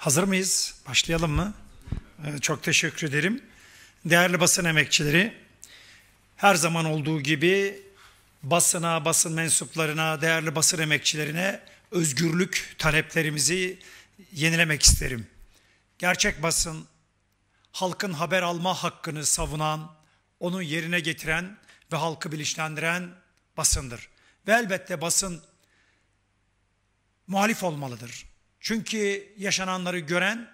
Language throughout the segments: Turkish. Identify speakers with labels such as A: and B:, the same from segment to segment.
A: Hazır mıyız? Başlayalım mı? Ee, çok teşekkür ederim. Değerli basın emekçileri, her zaman olduğu gibi basına, basın mensuplarına, değerli basın emekçilerine özgürlük taleplerimizi yenilemek isterim. Gerçek basın, halkın haber alma hakkını savunan, onu yerine getiren ve halkı bilinçlendiren basındır. Ve elbette basın muhalif olmalıdır çünkü yaşananları gören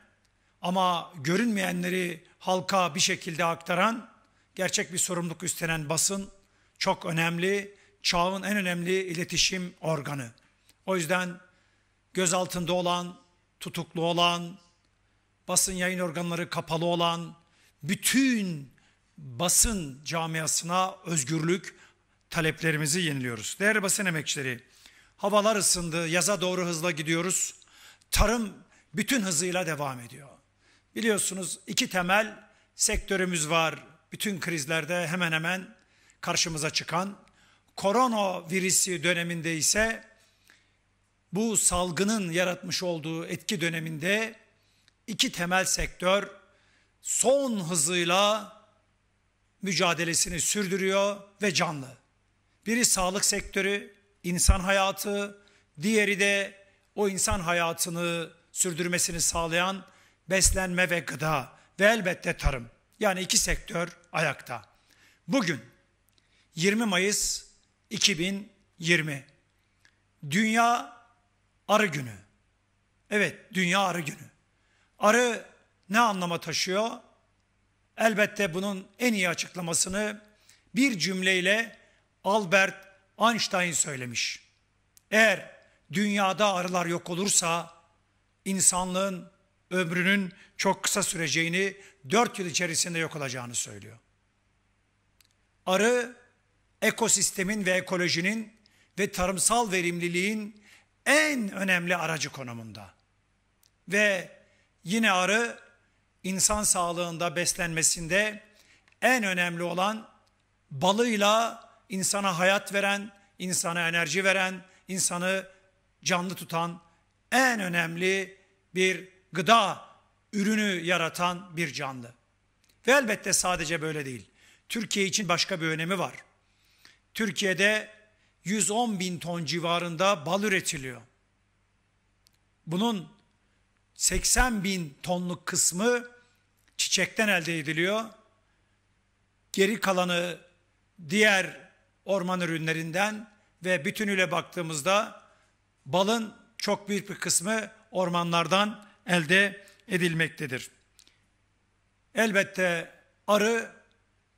A: ama görünmeyenleri halka bir şekilde aktaran, gerçek bir sorumluluk üstlenen basın çok önemli, çağın en önemli iletişim organı. O yüzden gözaltında olan, tutuklu olan, basın yayın organları kapalı olan, bütün basın camiasına özgürlük taleplerimizi yeniliyoruz. Değerli basın emekçileri, havalar ısındı, yaza doğru hızla gidiyoruz tarım bütün hızıyla devam ediyor. Biliyorsunuz iki temel sektörümüz var. Bütün krizlerde hemen hemen karşımıza çıkan korona virüsü döneminde ise bu salgının yaratmış olduğu etki döneminde iki temel sektör son hızıyla mücadelesini sürdürüyor ve canlı. Biri sağlık sektörü, insan hayatı, diğeri de o insan hayatını sürdürmesini sağlayan beslenme ve gıda ve elbette tarım. Yani iki sektör ayakta. Bugün 20 Mayıs 2020 Dünya Arı Günü. Evet, Dünya Arı Günü. Arı ne anlama taşıyor? Elbette bunun en iyi açıklamasını bir cümleyle Albert Einstein söylemiş. Eğer dünyada arılar yok olursa insanlığın ömrünün çok kısa süreceğini, dört yıl içerisinde yok olacağını söylüyor. Arı, ekosistemin ve ekolojinin ve tarımsal verimliliğin en önemli aracı konumunda. Ve yine arı, insan sağlığında beslenmesinde en önemli olan balıyla insana hayat veren, insana enerji veren, insanı canlı tutan en önemli bir gıda ürünü yaratan bir canlı. Ve elbette sadece böyle değil. Türkiye için başka bir önemi var. Türkiye'de 110 bin ton civarında bal üretiliyor. Bunun 80 bin tonluk kısmı çiçekten elde ediliyor. Geri kalanı diğer orman ürünlerinden ve bütünüyle baktığımızda balın çok büyük bir kısmı ormanlardan elde edilmektedir. Elbette arı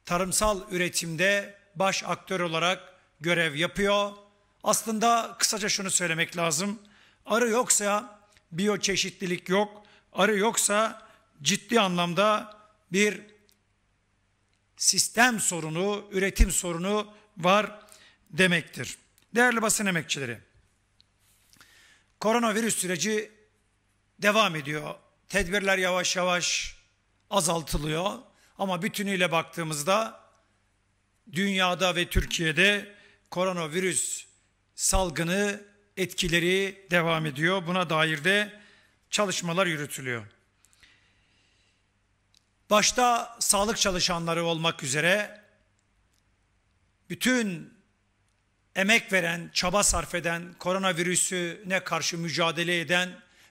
A: tarımsal üretimde baş aktör olarak görev yapıyor. Aslında kısaca şunu söylemek lazım. Arı yoksa biyoçeşitlilik yok. Arı yoksa ciddi anlamda bir sistem sorunu, üretim sorunu var demektir. Değerli basın emekçileri, Koronavirüs süreci devam ediyor. Tedbirler yavaş yavaş azaltılıyor ama bütünüyle baktığımızda dünyada ve Türkiye'de koronavirüs salgını etkileri devam ediyor. Buna dair de çalışmalar yürütülüyor. Başta sağlık çalışanları olmak üzere bütün emek veren, çaba sarf eden, koronavirüsüne karşı mücadele eden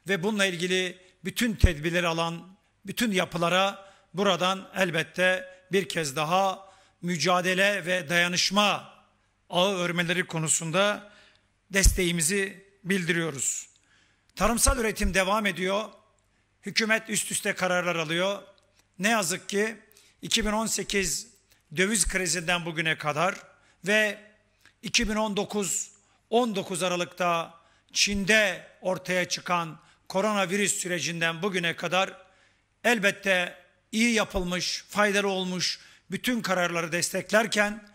A: ve bununla ilgili bütün tedbirleri alan bütün yapılara buradan elbette bir kez daha mücadele ve dayanışma ağı örmeleri konusunda desteğimizi bildiriyoruz. Tarımsal üretim devam ediyor. Hükümet üst üste kararlar alıyor. Ne yazık ki 2018 döviz krizinden bugüne kadar ve 2019 19 Aralık'ta Çin'de ortaya çıkan koronavirüs sürecinden bugüne kadar elbette iyi yapılmış, faydalı olmuş bütün kararları desteklerken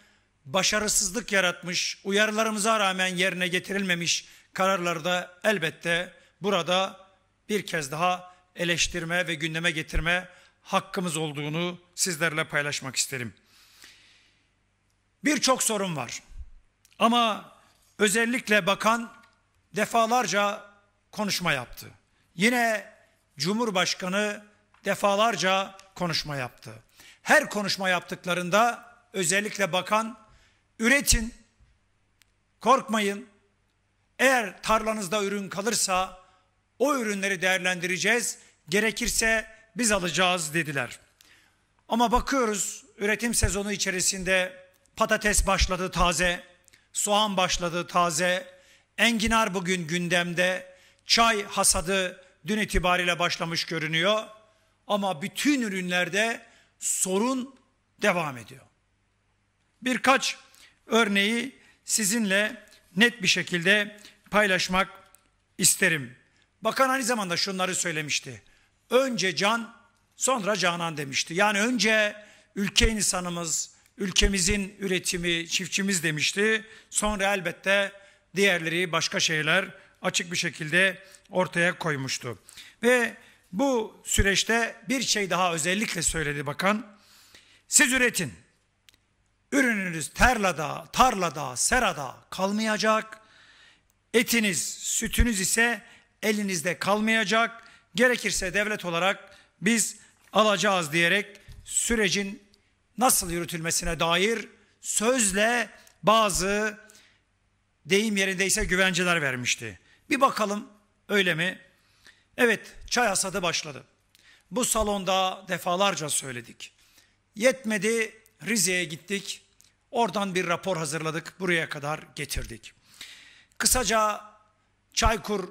A: başarısızlık yaratmış, uyarılarımıza rağmen yerine getirilmemiş kararları da elbette burada bir kez daha eleştirme ve gündeme getirme hakkımız olduğunu sizlerle paylaşmak isterim. Birçok sorun var. Ama özellikle bakan defalarca konuşma yaptı. Yine Cumhurbaşkanı defalarca konuşma yaptı. Her konuşma yaptıklarında özellikle bakan üretin, korkmayın. Eğer tarlanızda ürün kalırsa o ürünleri değerlendireceğiz. Gerekirse biz alacağız dediler. Ama bakıyoruz üretim sezonu içerisinde patates başladı taze, soğan başladı taze, enginar bugün gündemde, çay hasadı dün itibariyle başlamış görünüyor. Ama bütün ürünlerde sorun devam ediyor. Birkaç örneği sizinle net bir şekilde paylaşmak isterim. Bakan aynı zamanda şunları söylemişti. Önce can, sonra canan demişti. Yani önce ülke insanımız, ülkemizin üretimi çiftçimiz demişti. Sonra elbette diğerleri başka şeyler açık bir şekilde ortaya koymuştu. Ve bu süreçte bir şey daha özellikle söyledi bakan. Siz üretin. Ürününüz terlada, tarlada, serada kalmayacak. Etiniz, sütünüz ise elinizde kalmayacak. Gerekirse devlet olarak biz alacağız diyerek sürecin nasıl yürütülmesine dair sözle bazı deyim yerindeyse güvenceler vermişti. Bir bakalım öyle mi? Evet çay hasadı başladı. Bu salonda defalarca söyledik. Yetmedi Rize'ye gittik. Oradan bir rapor hazırladık buraya kadar getirdik. Kısaca Çaykur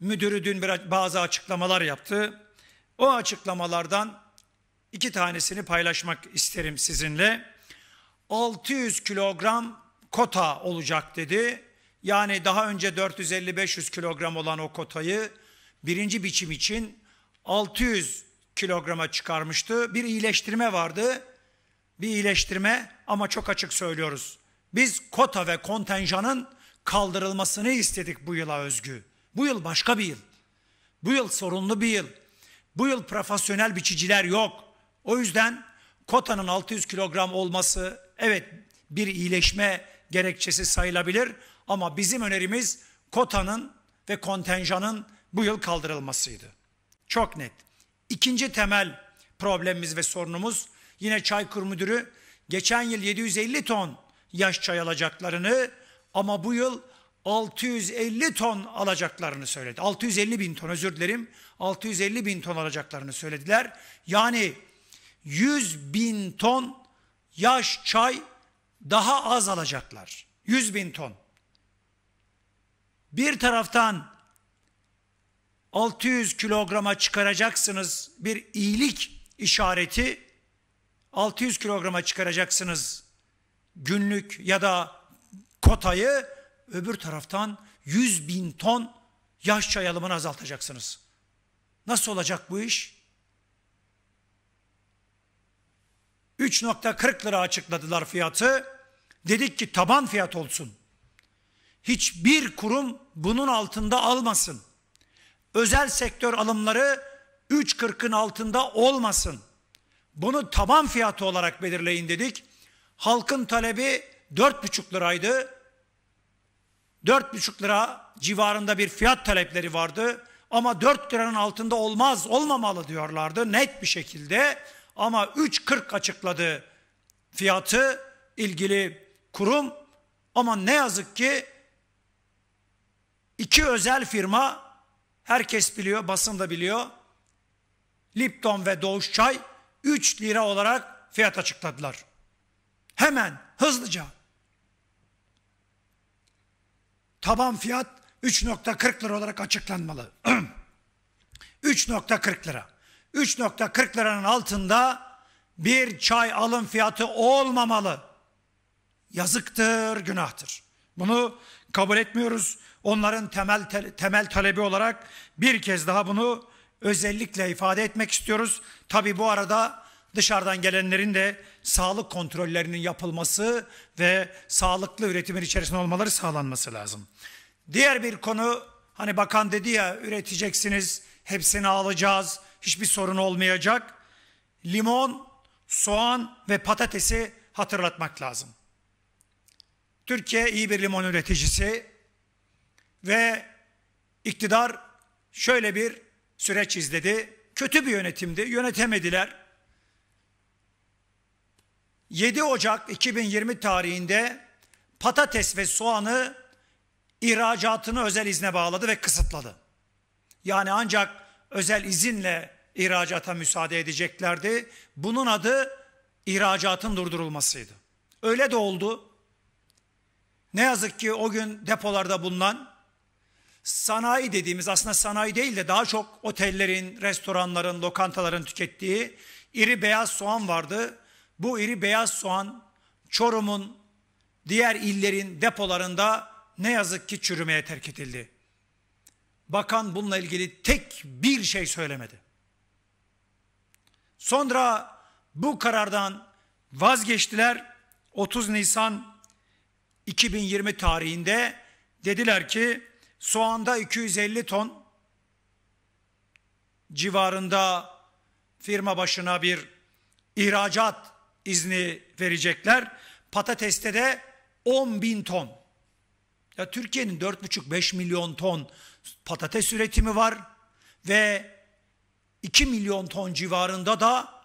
A: müdürü dün bazı açıklamalar yaptı. O açıklamalardan iki tanesini paylaşmak isterim sizinle. 600 kilogram kota olacak dedi. Yani daha önce 450-500 kilogram olan o kotayı birinci biçim için 600 kilograma çıkarmıştı. Bir iyileştirme vardı. Bir iyileştirme ama çok açık söylüyoruz. Biz kota ve kontenjanın kaldırılmasını istedik bu yıla özgü. Bu yıl başka bir yıl. Bu yıl sorunlu bir yıl. Bu yıl profesyonel biçiciler yok. O yüzden kotanın 600 kilogram olması evet bir iyileşme gerekçesi sayılabilir ama bizim önerimiz kotanın ve kontenjanın bu yıl kaldırılmasıydı. Çok net. İkinci temel problemimiz ve sorunumuz yine Çaykur Müdürü geçen yıl 750 ton yaş çay alacaklarını ama bu yıl 650 ton alacaklarını söyledi. 650 bin ton özür dilerim. 650 bin ton alacaklarını söylediler. Yani 100 bin ton yaş çay daha az alacaklar. 100 bin ton. Bir taraftan 600 kilograma çıkaracaksınız bir iyilik işareti 600 kilograma çıkaracaksınız günlük ya da kotayı öbür taraftan 100 bin ton yaş çay alımını azaltacaksınız. Nasıl olacak bu iş? 3.40 lira açıkladılar fiyatı. Dedik ki taban fiyat olsun. Hiçbir kurum bunun altında almasın. Özel sektör alımları 3.40'ın altında olmasın. Bunu taban fiyatı olarak belirleyin dedik. Halkın talebi 4.5 liraydı. 4,5 lira civarında bir fiyat talepleri vardı. Ama 4 liranın altında olmaz, olmamalı diyorlardı net bir şekilde. Ama 3.40 açıkladı fiyatı ilgili kurum. Ama ne yazık ki iki özel firma herkes biliyor, basın da biliyor. Lipton ve Doğuş Çay 3 lira olarak fiyat açıkladılar. Hemen hızlıca. Taban fiyat 3.40 lira olarak açıklanmalı. 3.40 lira. 3.40 liranın altında bir çay alım fiyatı olmamalı. Yazıktır, günahtır. Bunu kabul etmiyoruz. Onların temel te temel talebi olarak bir kez daha bunu özellikle ifade etmek istiyoruz. Tabi bu arada dışarıdan gelenlerin de sağlık kontrollerinin yapılması ve sağlıklı üretimin içerisinde olmaları sağlanması lazım. Diğer bir konu hani bakan dedi ya üreteceksiniz Hepsini alacağız. Hiçbir sorun olmayacak. Limon, soğan ve patatesi hatırlatmak lazım. Türkiye iyi bir limon üreticisi ve iktidar şöyle bir süreç izledi. Kötü bir yönetimdi, yönetemediler. 7 Ocak 2020 tarihinde patates ve soğanı ihracatını özel izne bağladı ve kısıtladı. Yani ancak özel izinle ihracata müsaade edeceklerdi. Bunun adı ihracatın durdurulmasıydı. Öyle de oldu. Ne yazık ki o gün depolarda bulunan sanayi dediğimiz aslında sanayi değil de daha çok otellerin, restoranların, lokantaların tükettiği iri beyaz soğan vardı. Bu iri beyaz soğan Çorum'un diğer illerin depolarında ne yazık ki çürümeye terk edildi. Bakan bununla ilgili tek bir şey söylemedi. Sonra bu karardan vazgeçtiler. 30 Nisan 2020 tarihinde dediler ki soğanda 250 ton civarında firma başına bir ihracat izni verecekler. Patateste de 10 bin ton. Ya Türkiye'nin 4,5-5 milyon ton patates üretimi var ve 2 milyon ton civarında da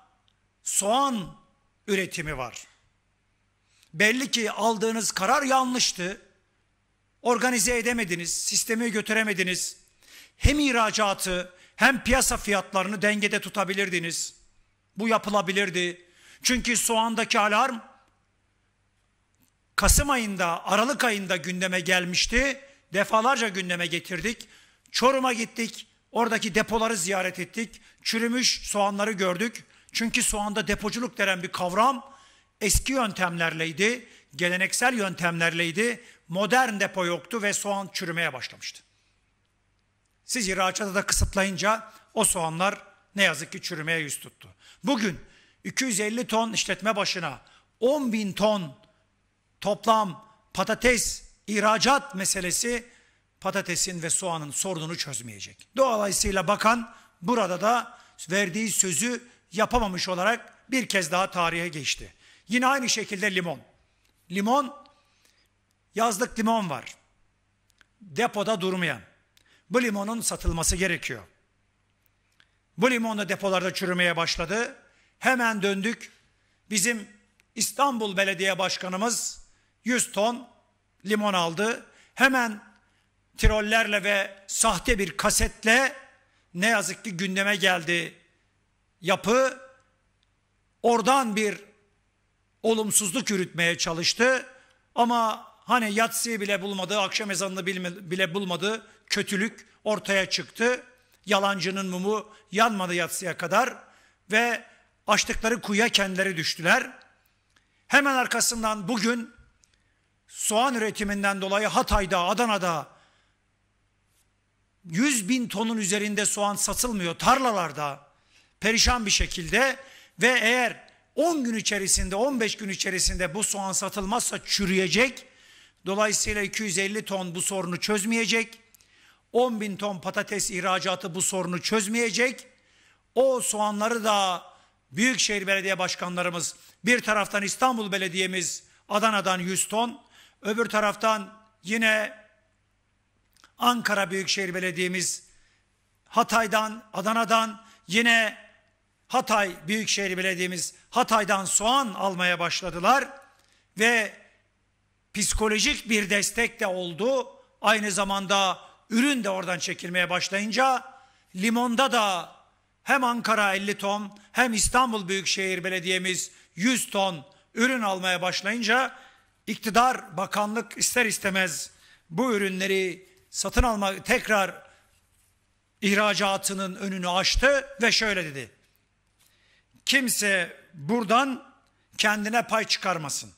A: soğan üretimi var. Belli ki aldığınız karar yanlıştı. Organize edemediniz, sistemi götüremediniz. Hem ihracatı hem piyasa fiyatlarını dengede tutabilirdiniz. Bu yapılabilirdi. Çünkü soğandaki alarm Kasım ayında, Aralık ayında gündeme gelmişti defalarca gündeme getirdik. Çorum'a gittik, oradaki depoları ziyaret ettik. Çürümüş soğanları gördük. Çünkü soğanda depoculuk denen bir kavram eski yöntemlerleydi, geleneksel yöntemlerleydi. Modern depo yoktu ve soğan çürümeye başlamıştı. Siz ihracatı da kısıtlayınca o soğanlar ne yazık ki çürümeye yüz tuttu. Bugün 250 ton işletme başına 10 bin ton toplam patates ihracat meselesi patatesin ve soğanın sorununu çözmeyecek. Dolayısıyla bakan burada da verdiği sözü yapamamış olarak bir kez daha tarihe geçti. Yine aynı şekilde limon. Limon, yazlık limon var. Depoda durmayan. Bu limonun satılması gerekiyor. Bu limon da depolarda çürümeye başladı. Hemen döndük. Bizim İstanbul Belediye Başkanımız 100 ton limon aldı. Hemen trollerle ve sahte bir kasetle ne yazık ki gündeme geldi yapı. Oradan bir olumsuzluk yürütmeye çalıştı. Ama hani yatsıyı bile bulmadı, akşam ezanını bile bulmadı. Kötülük ortaya çıktı. Yalancının mumu yanmadı yatsıya kadar ve açtıkları kuyuya kendileri düştüler. Hemen arkasından bugün soğan üretiminden dolayı Hatay'da, Adana'da 100 bin tonun üzerinde soğan satılmıyor tarlalarda perişan bir şekilde ve eğer 10 gün içerisinde 15 gün içerisinde bu soğan satılmazsa çürüyecek. Dolayısıyla 250 ton bu sorunu çözmeyecek. 10 bin ton patates ihracatı bu sorunu çözmeyecek. O soğanları da Büyükşehir Belediye Başkanlarımız bir taraftan İstanbul Belediye'miz Adana'dan 100 ton Öbür taraftan yine Ankara Büyükşehir Belediye'miz Hatay'dan, Adana'dan yine Hatay Büyükşehir Belediye'miz Hatay'dan soğan almaya başladılar ve psikolojik bir destek de oldu. Aynı zamanda ürün de oradan çekilmeye başlayınca limonda da hem Ankara 50 ton hem İstanbul Büyükşehir Belediye'miz 100 ton ürün almaya başlayınca iktidar, bakanlık ister istemez bu ürünleri satın alma tekrar ihracatının önünü açtı ve şöyle dedi. Kimse buradan kendine pay çıkarmasın.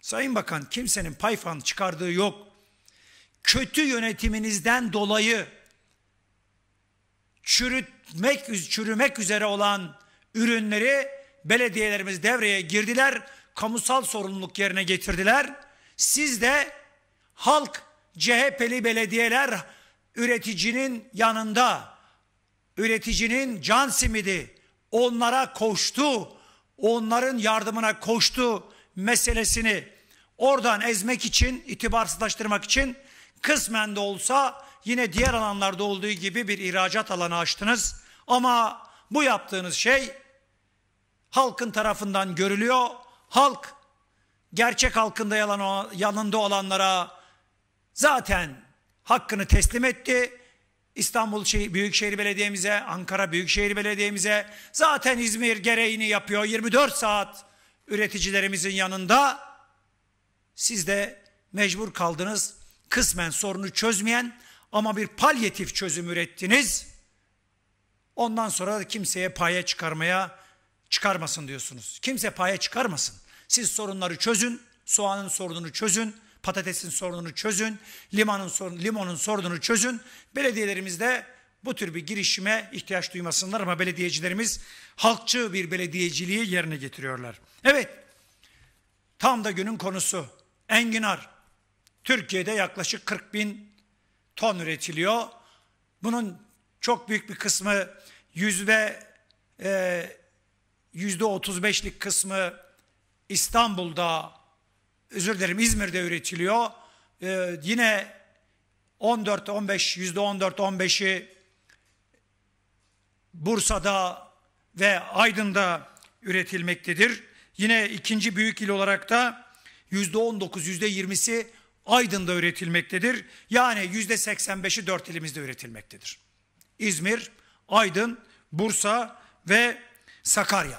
A: Sayın Bakan kimsenin pay falan çıkardığı yok. Kötü yönetiminizden dolayı çürütmek, çürümek üzere olan ürünleri belediyelerimiz devreye girdiler kamusal sorumluluk yerine getirdiler. Siz de halk CHP'li belediyeler üreticinin yanında üreticinin can simidi onlara koştu, onların yardımına koştu meselesini oradan ezmek için, itibarsızlaştırmak için kısmen de olsa yine diğer alanlarda olduğu gibi bir ihracat alanı açtınız. Ama bu yaptığınız şey halkın tarafından görülüyor halk gerçek halkında yalan, yanında olanlara zaten hakkını teslim etti. İstanbul Büyükşehir Belediye'mize, Ankara Büyükşehir Belediye'mize zaten İzmir gereğini yapıyor. 24 saat üreticilerimizin yanında siz de mecbur kaldınız. Kısmen sorunu çözmeyen ama bir palyatif çözüm ürettiniz. Ondan sonra da kimseye paya çıkarmaya çıkarmasın diyorsunuz. Kimse paya çıkarmasın. Siz sorunları çözün, soğanın sorununu çözün, patatesin sorununu çözün, limanın sorun, limonun sorununu çözün. Belediyelerimizde bu tür bir girişime ihtiyaç duymasınlar ama belediyecilerimiz halkçı bir belediyeciliği yerine getiriyorlar. Evet, tam da günün konusu enginar. Türkiye'de yaklaşık 40 bin ton üretiliyor. Bunun çok büyük bir kısmı yüzde e, Yüzde otuz beşlik kısmı İstanbul'da, özür dilerim İzmir'de üretiliyor. Ee, yine 14-15, %14-15'i Bursa'da ve Aydın'da üretilmektedir. Yine ikinci büyük il olarak da yüzde %19, %20'si Aydın'da üretilmektedir. Yani yüzde %85'i dört ilimizde üretilmektedir. İzmir, Aydın, Bursa ve Sakarya.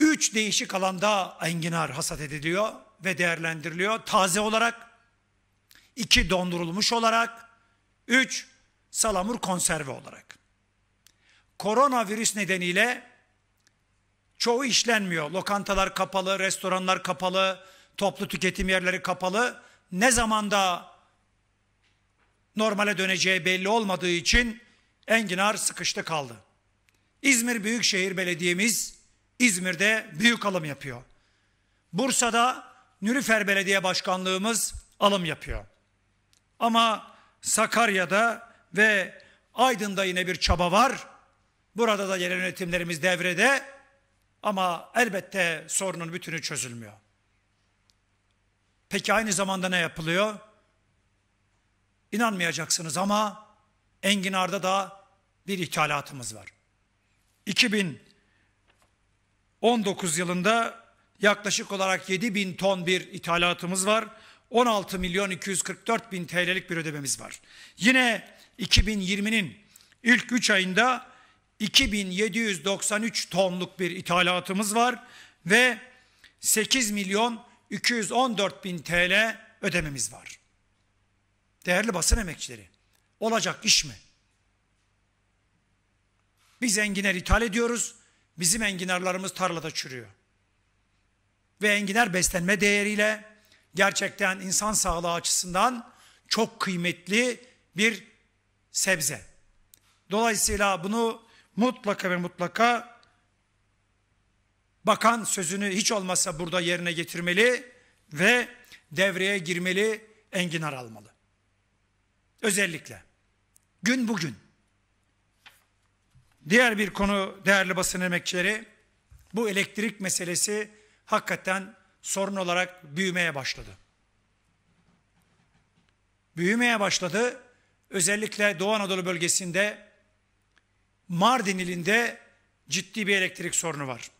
A: Üç değişik alanda enginar hasat ediliyor ve değerlendiriliyor. Taze olarak, iki dondurulmuş olarak, üç salamur konserve olarak. Koronavirüs nedeniyle çoğu işlenmiyor. Lokantalar kapalı, restoranlar kapalı, toplu tüketim yerleri kapalı. Ne zamanda normale döneceği belli olmadığı için enginar sıkıştı kaldı. İzmir Büyükşehir Belediye'miz İzmir'de büyük alım yapıyor. Bursa'da Nürüfer Belediye Başkanlığımız alım yapıyor. Ama Sakarya'da ve Aydın'da yine bir çaba var. Burada da yerel yönetimlerimiz devrede ama elbette sorunun bütünü çözülmüyor. Peki aynı zamanda ne yapılıyor? İnanmayacaksınız ama Enginar'da da bir ithalatımız var. 2019 yılında yaklaşık olarak 7 bin ton bir ithalatımız var. 16 milyon 244 bin TL'lik bir ödememiz var. Yine 2020'nin ilk 3 ayında 2793 tonluk bir ithalatımız var ve 8 milyon 214 bin TL ödememiz var. Değerli basın emekçileri, olacak iş mi? Biz enginar ithal ediyoruz. Bizim enginarlarımız tarlada çürüyor. Ve enginar beslenme değeriyle gerçekten insan sağlığı açısından çok kıymetli bir sebze. Dolayısıyla bunu mutlaka ve mutlaka bakan sözünü hiç olmazsa burada yerine getirmeli ve devreye girmeli, enginar almalı. Özellikle gün bugün Diğer bir konu değerli basın emekçileri, bu elektrik meselesi hakikaten sorun olarak büyümeye başladı. Büyümeye başladı. Özellikle Doğu Anadolu bölgesinde Mardin ilinde ciddi bir elektrik sorunu var.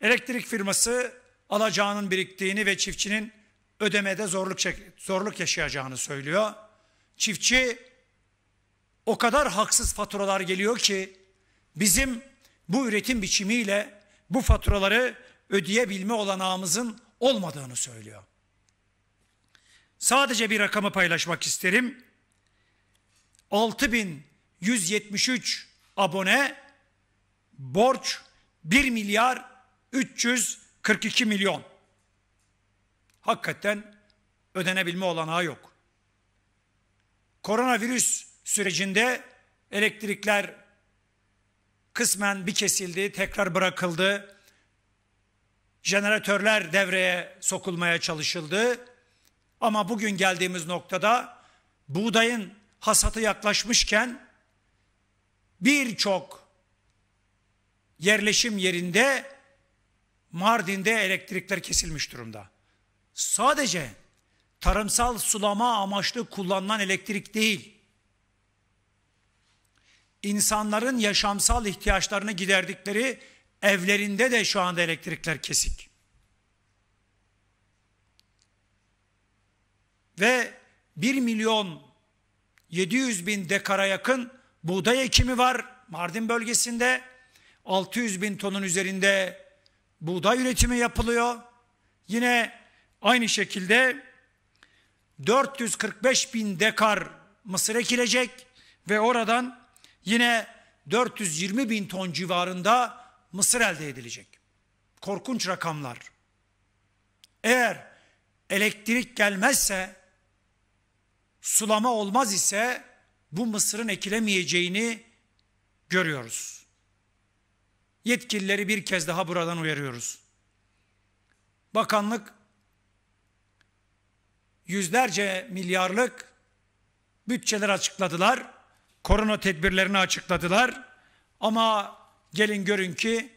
A: Elektrik firması alacağının biriktiğini ve çiftçinin ödemede zorluk zorluk yaşayacağını söylüyor. Çiftçi o kadar haksız faturalar geliyor ki bizim bu üretim biçimiyle bu faturaları ödeyebilme olanağımızın olmadığını söylüyor. Sadece bir rakamı paylaşmak isterim. 6173 abone borç 1 milyar 342 milyon. Hakikaten ödenebilme olanağı yok. Koronavirüs sürecinde elektrikler kısmen bir kesildi, tekrar bırakıldı. Jeneratörler devreye sokulmaya çalışıldı. Ama bugün geldiğimiz noktada buğdayın hasatı yaklaşmışken birçok yerleşim yerinde Mardin'de elektrikler kesilmiş durumda. Sadece tarımsal sulama amaçlı kullanılan elektrik değil, insanların yaşamsal ihtiyaçlarını giderdikleri evlerinde de şu anda elektrikler kesik. Ve 1 milyon 700 bin dekara yakın buğday ekimi var Mardin bölgesinde. 600 bin tonun üzerinde buğday üretimi yapılıyor. Yine aynı şekilde 445 bin dekar mısır ekilecek ve oradan Yine 420 bin ton civarında mısır elde edilecek. Korkunç rakamlar. Eğer elektrik gelmezse, sulama olmaz ise bu mısırın ekilemeyeceğini görüyoruz. Yetkilileri bir kez daha buradan uyarıyoruz. Bakanlık yüzlerce milyarlık bütçeler açıkladılar korona tedbirlerini açıkladılar. Ama gelin görün ki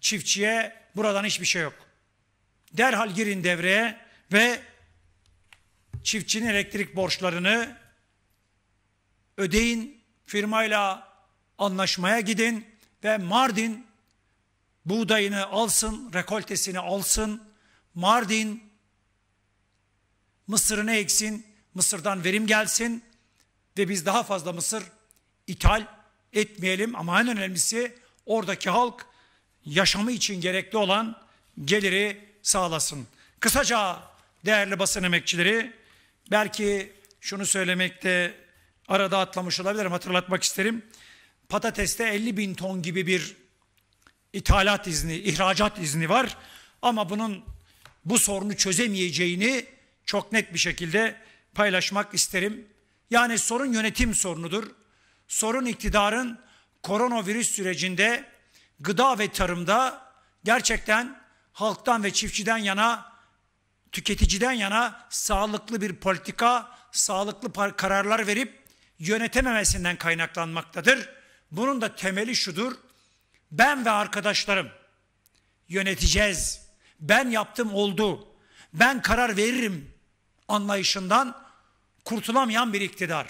A: çiftçiye buradan hiçbir şey yok. Derhal girin devreye ve çiftçinin elektrik borçlarını ödeyin, firmayla anlaşmaya gidin ve Mardin buğdayını alsın, rekoltesini alsın. Mardin mısırını eksin, Mısır'dan verim gelsin ve biz daha fazla mısır ithal etmeyelim ama en önemlisi oradaki halk yaşamı için gerekli olan geliri sağlasın. Kısaca değerli basın emekçileri belki şunu söylemekte arada atlamış olabilirim hatırlatmak isterim. Patateste 50 bin ton gibi bir ithalat izni, ihracat izni var ama bunun bu sorunu çözemeyeceğini çok net bir şekilde paylaşmak isterim. Yani sorun yönetim sorunudur sorun iktidarın koronavirüs sürecinde gıda ve tarımda gerçekten halktan ve çiftçiden yana, tüketiciden yana sağlıklı bir politika, sağlıklı kararlar verip yönetememesinden kaynaklanmaktadır. Bunun da temeli şudur. Ben ve arkadaşlarım yöneteceğiz. Ben yaptım oldu. Ben karar veririm anlayışından kurtulamayan bir iktidar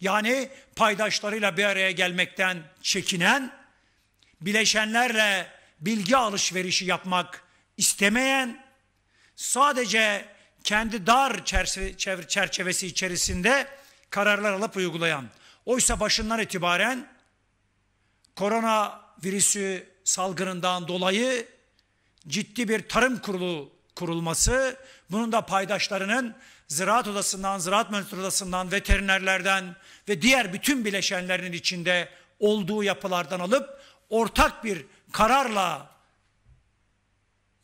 A: yani paydaşlarıyla bir araya gelmekten çekinen, bileşenlerle bilgi alışverişi yapmak istemeyen, sadece kendi dar çerçevesi içerisinde kararlar alıp uygulayan. Oysa başından itibaren korona virüsü salgınından dolayı ciddi bir tarım kurulu kurulması, bunun da paydaşlarının Ziraat Odası'ndan, Ziraat Mühendisleri Odası'ndan, veterinerlerden ve diğer bütün bileşenlerinin içinde olduğu yapılardan alıp ortak bir kararla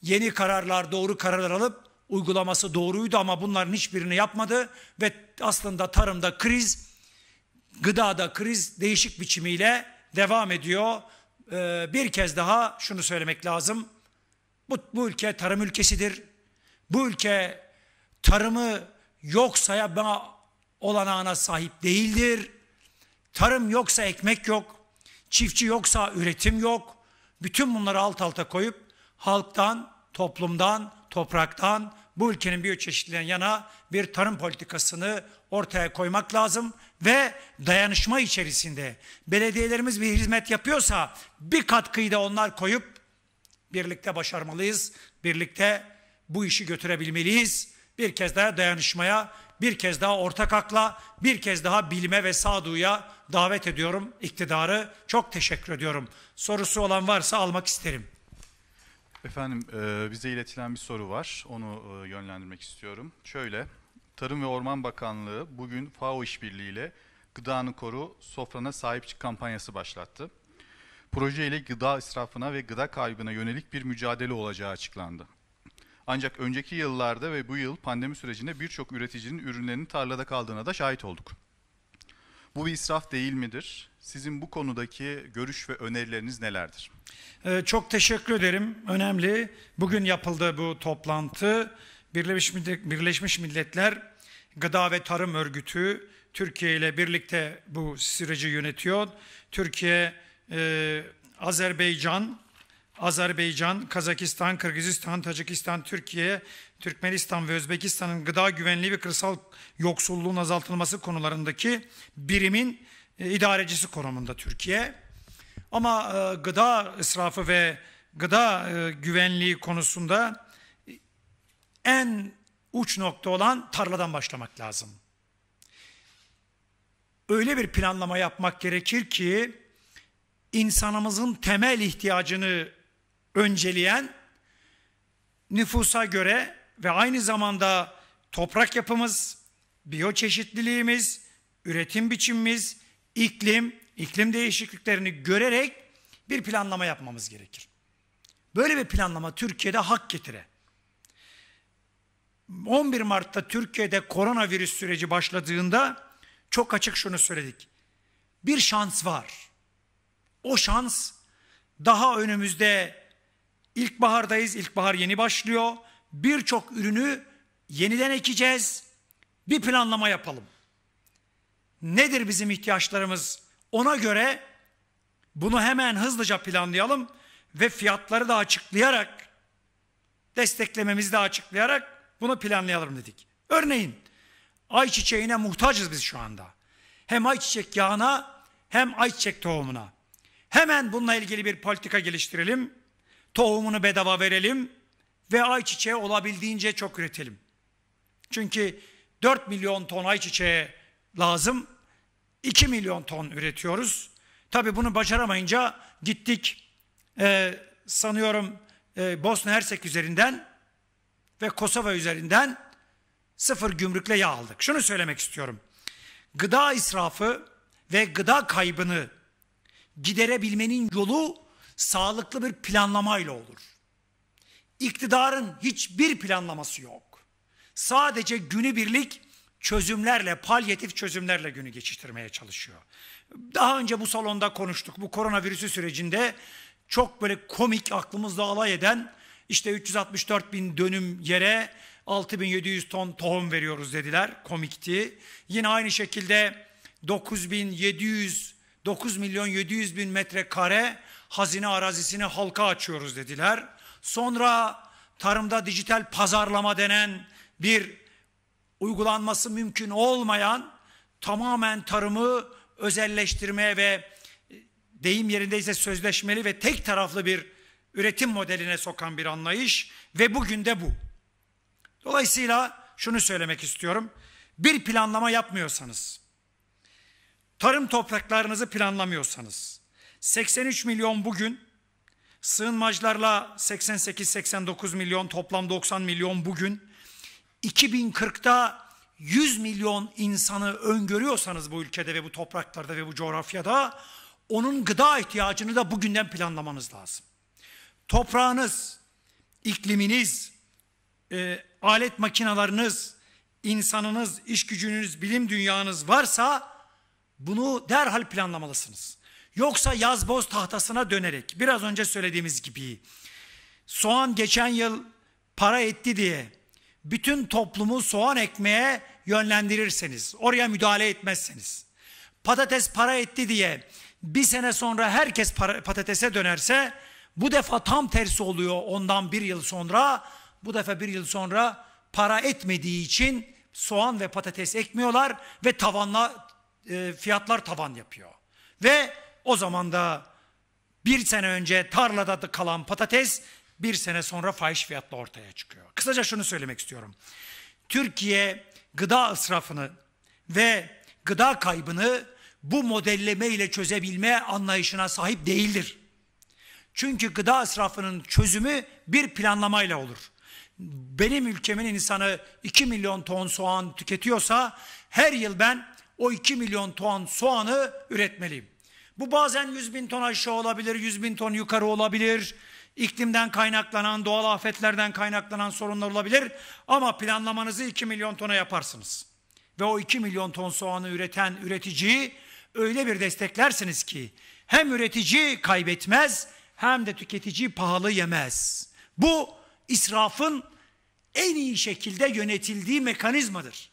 A: yeni kararlar, doğru kararlar alıp uygulaması doğruydu ama bunların hiçbirini yapmadı ve aslında tarımda kriz, gıdada kriz değişik biçimiyle devam ediyor. Ee, bir kez daha şunu söylemek lazım. Bu, bu ülke tarım ülkesidir. Bu ülke tarımı yoksa yok sayma olanağına sahip değildir. Tarım yoksa ekmek yok, çiftçi yoksa üretim yok. Bütün bunları alt alta koyup halktan, toplumdan, topraktan, bu ülkenin biyoçeşitliliğinden yana bir tarım politikasını ortaya koymak lazım ve dayanışma içerisinde belediyelerimiz bir hizmet yapıyorsa bir katkıyı da onlar koyup Birlikte başarmalıyız. Birlikte bu işi götürebilmeliyiz. Bir kez daha dayanışmaya, bir kez daha ortak akla, bir kez daha bilime ve sağduya davet ediyorum iktidarı. Çok teşekkür ediyorum. Sorusu olan varsa almak isterim. Efendim e, bize iletilen bir soru var. Onu e, yönlendirmek istiyorum. Şöyle, Tarım ve Orman Bakanlığı bugün FAO işbirliğiyle Gıdanı Koru Sofrana Sahip Çık kampanyası başlattı proje ile gıda israfına ve gıda kaybına yönelik bir mücadele olacağı açıklandı. Ancak önceki yıllarda ve bu yıl pandemi sürecinde birçok üreticinin ürünlerinin tarlada kaldığına da şahit olduk. Bu bir israf değil midir? Sizin bu konudaki görüş ve önerileriniz nelerdir? Ee, çok teşekkür ederim. Önemli. Bugün yapıldı bu toplantı. Birleşmiş, Birleşmiş Milletler Gıda ve Tarım Örgütü Türkiye ile birlikte bu süreci yönetiyor. Türkiye ee, Azerbaycan, Azerbaycan, Kazakistan, Kırgızistan, Tacikistan, Türkiye, Türkmenistan ve Özbekistan'ın gıda güvenliği ve kırsal yoksulluğun azaltılması konularındaki birimin e, idarecisi konumunda Türkiye. Ama e, gıda israfı ve gıda e, güvenliği konusunda en uç nokta olan tarladan başlamak lazım. Öyle bir planlama yapmak gerekir ki insanımızın temel ihtiyacını önceleyen nüfusa göre ve aynı zamanda toprak yapımız, biyoçeşitliliğimiz, üretim biçimimiz, iklim, iklim değişikliklerini görerek bir planlama yapmamız gerekir. Böyle bir planlama Türkiye'de hak getire. 11 Mart'ta Türkiye'de koronavirüs süreci başladığında çok açık şunu söyledik. Bir şans var. O şans daha önümüzde ilkbahardayız. İlkbahar yeni başlıyor. Birçok ürünü yeniden ekeceğiz. Bir planlama yapalım. Nedir bizim ihtiyaçlarımız? Ona göre bunu hemen hızlıca planlayalım ve fiyatları da açıklayarak desteklememizi de açıklayarak bunu planlayalım dedik. Örneğin ayçiçeğine muhtacız biz şu anda. Hem ayçiçek yağına hem ayçiçek tohumuna. Hemen bununla ilgili bir politika geliştirelim. Tohumunu bedava verelim ve ayçiçeği olabildiğince çok üretelim. Çünkü 4 milyon ton ayçiçeği lazım. 2 milyon ton üretiyoruz. Tabi bunu başaramayınca gittik e, sanıyorum e, Bosna Hersek üzerinden ve Kosova üzerinden sıfır gümrükle yağ aldık. Şunu söylemek istiyorum. Gıda israfı ve gıda kaybını giderebilmenin yolu sağlıklı bir planlamayla olur. İktidarın hiçbir planlaması yok. Sadece günübirlik çözümlerle, palyatif çözümlerle günü geçiştirmeye çalışıyor. Daha önce bu salonda konuştuk. Bu koronavirüsü sürecinde çok böyle komik aklımızda alay eden işte 364 bin dönüm yere 6700 ton tohum veriyoruz dediler. Komikti. Yine aynı şekilde 9700 9 milyon 700 bin metrekare hazine arazisini halka açıyoruz dediler. Sonra tarımda dijital pazarlama denen bir uygulanması mümkün olmayan tamamen tarımı özelleştirmeye ve e, deyim yerindeyse sözleşmeli ve tek taraflı bir üretim modeline sokan bir anlayış ve bugün de bu. Dolayısıyla şunu söylemek istiyorum. Bir planlama yapmıyorsanız, tarım topraklarınızı planlamıyorsanız, 83 milyon bugün, sığınmacılarla 88-89 milyon, toplam 90 milyon bugün, 2040'ta 100 milyon insanı öngörüyorsanız bu ülkede ve bu topraklarda ve bu coğrafyada, onun gıda ihtiyacını da bugünden planlamanız lazım. Toprağınız, ikliminiz, e, alet makinalarınız, insanınız, iş gücünüz, bilim dünyanız varsa bunu derhal planlamalısınız. Yoksa yaz boz tahtasına dönerek biraz önce söylediğimiz gibi soğan geçen yıl para etti diye bütün toplumu soğan ekmeye yönlendirirseniz, oraya müdahale etmezseniz, patates para etti diye bir sene sonra herkes para, patatese dönerse bu defa tam tersi oluyor ondan bir yıl sonra. Bu defa bir yıl sonra para etmediği için soğan ve patates ekmiyorlar ve tavanla e, fiyatlar tavan yapıyor. Ve o zaman da bir sene önce tarlada kalan patates bir sene sonra fahiş fiyatla ortaya çıkıyor. Kısaca şunu söylemek istiyorum. Türkiye gıda ısrafını ve gıda kaybını bu modelleme ile çözebilme anlayışına sahip değildir. Çünkü gıda ısrafının çözümü bir planlamayla olur. Benim ülkemin insanı 2 milyon ton soğan tüketiyorsa her yıl ben o 2 milyon ton soğanı üretmeliyim. Bu bazen 100 bin ton aşağı olabilir, 100 bin ton yukarı olabilir. İklimden kaynaklanan, doğal afetlerden kaynaklanan sorunlar olabilir. Ama planlamanızı 2 milyon tona yaparsınız. Ve o 2 milyon ton soğanı üreten üreticiyi öyle bir desteklersiniz ki hem üretici kaybetmez hem de tüketici pahalı yemez. Bu israfın en iyi şekilde yönetildiği mekanizmadır.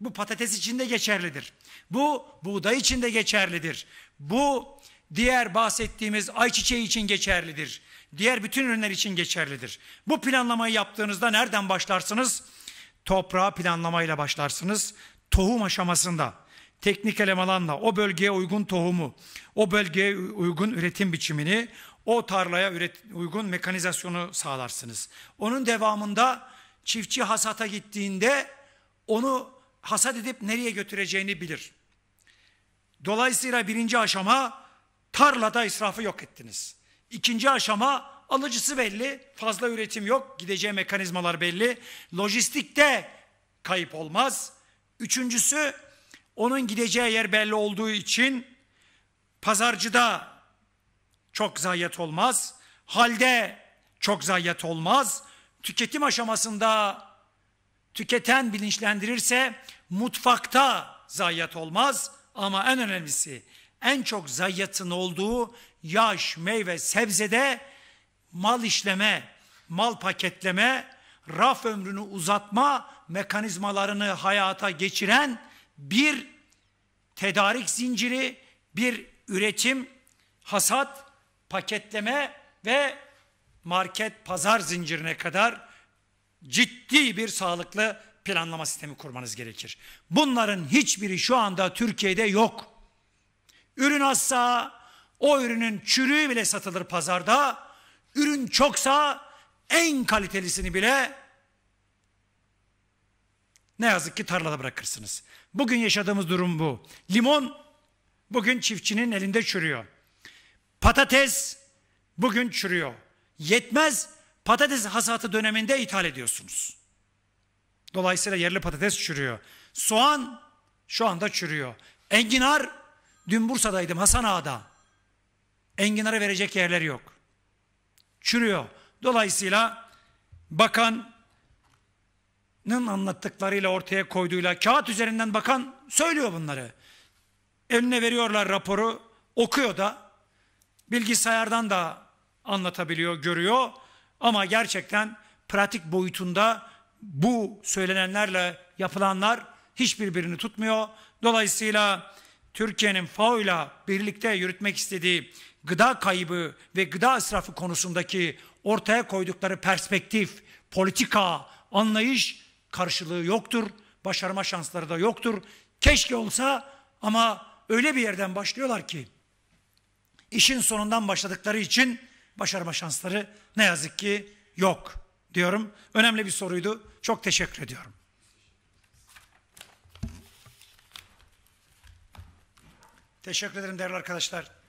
A: Bu patates için de geçerlidir. Bu buğday için de geçerlidir. Bu diğer bahsettiğimiz ayçiçeği için geçerlidir. Diğer bütün ürünler için geçerlidir. Bu planlamayı yaptığınızda nereden başlarsınız? Toprağa planlamayla başlarsınız. Tohum aşamasında teknik elemanla o bölgeye uygun tohumu, o bölgeye uygun üretim biçimini, o tarlaya üret, uygun mekanizasyonu sağlarsınız. Onun devamında çiftçi hasata gittiğinde onu hasat edip nereye götüreceğini bilir. Dolayısıyla birinci aşama tarlada israfı yok ettiniz. İkinci aşama alıcısı belli, fazla üretim yok, gideceği mekanizmalar belli. Lojistikte kayıp olmaz. Üçüncüsü onun gideceği yer belli olduğu için pazarcıda çok zayiat olmaz. Halde çok zayiat olmaz. Tüketim aşamasında tüketen bilinçlendirirse mutfakta zayiat olmaz. Ama en önemlisi en çok zayiatın olduğu yaş, meyve, sebzede mal işleme, mal paketleme, raf ömrünü uzatma mekanizmalarını hayata geçiren bir tedarik zinciri, bir üretim, hasat, paketleme ve market pazar zincirine kadar ciddi bir sağlıklı planlama sistemi kurmanız gerekir. Bunların hiçbiri şu anda Türkiye'de yok. Ürün azsa o ürünün çürüğü bile satılır pazarda. Ürün çoksa en kalitelisini bile ne yazık ki tarlada bırakırsınız. Bugün yaşadığımız durum bu. Limon bugün çiftçinin elinde çürüyor. Patates bugün çürüyor. Yetmez patates hasatı döneminde ithal ediyorsunuz. Dolayısıyla yerli patates çürüyor. Soğan şu anda çürüyor. Enginar, dün Bursa'daydım Hasan Ağa'da. Enginar'a verecek yerler yok. Çürüyor. Dolayısıyla bakanın anlattıklarıyla ortaya koyduğuyla kağıt üzerinden bakan söylüyor bunları. Eline veriyorlar raporu, okuyor da bilgisayardan da anlatabiliyor, görüyor ama gerçekten pratik boyutunda bu söylenenlerle yapılanlar hiçbirbirini tutmuyor. Dolayısıyla Türkiye'nin Fao ile birlikte yürütmek istediği gıda kaybı ve gıda israfı konusundaki ortaya koydukları perspektif, politika, anlayış karşılığı yoktur. Başarma şansları da yoktur. Keşke olsa ama öyle bir yerden başlıyorlar ki işin sonundan başladıkları için başarma şansları ne yazık ki yok diyorum. Önemli bir soruydu. Çok teşekkür ediyorum. Teşekkür ederim değerli arkadaşlar.